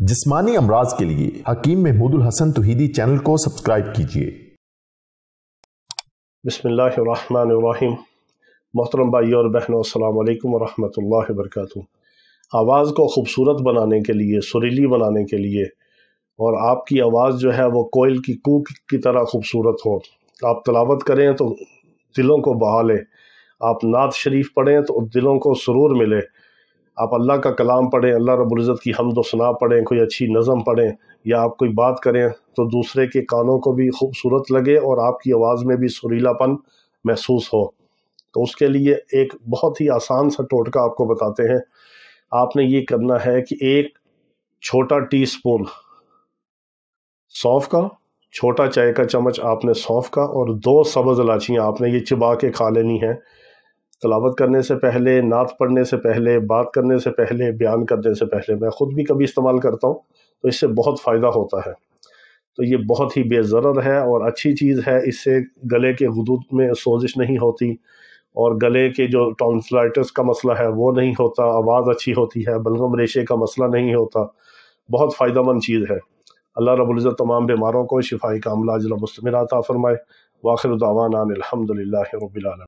जिस्मानी अमराज के लिए हकीम महमूदुल हसन तोहीदी चैनल को सब्सक्राइब कीजिए बसमीम मोहतरम भाई और बहनों अल्लाम वरहमल वर्क आवाज़ को खूबसूरत बनाने के लिए सुरीली बनाने के लिए और आपकी आवाज़ जो है वो कोयल की कूक की तरह खूबसूरत हो आप तलावत करें तो दिलों को बहा लें आप नात शरीफ पढ़ें तो दिलों को सुरूर मिले आप अल्लाह का कलाम पढ़ें अल्लाह रबुल्ज़त की हमद सना पढ़ें कोई अच्छी नज़म पढ़ें या आप कोई बात करें तो दूसरे के कानों को भी खूबसूरत लगे और आपकी आवाज़ में भी सुरीलापन महसूस हो तो उसके लिए एक बहुत ही आसान सा टोटका आपको बताते हैं आपने ये करना है कि एक छोटा टीस्पून सौंफ का छोटा चाय का चम्मच आपने सौंफ का और दो सब्ज़ इलाचियाँ आपने ये चिबा के खा लेनी है तलावत करने से पहले नात पढ़ने से पहले बात करने से पहले बयान करने से पहले मैं ख़ुद भी कभी इस्तेमाल करता हूँ तो इससे बहुत फ़ायदा होता है तो ये बहुत ही बेज़र है और अच्छी चीज़ है इससे गले के हदूद में सोजिश नहीं होती और गले के जो टॉन्सलाइटस का मसला है वो नहीं होता आवाज़ अच्छी होती है बलगम रेशे का मसला नहीं होता बहुत फ़ायदा मंद चीज़ है अल्लाह रबुल्ज़त तमाम बीमारों को शिफाई अमला जिला मुस्तमिल फ़रमाए वाखिर दावाना अलहमदिल्ला रबालम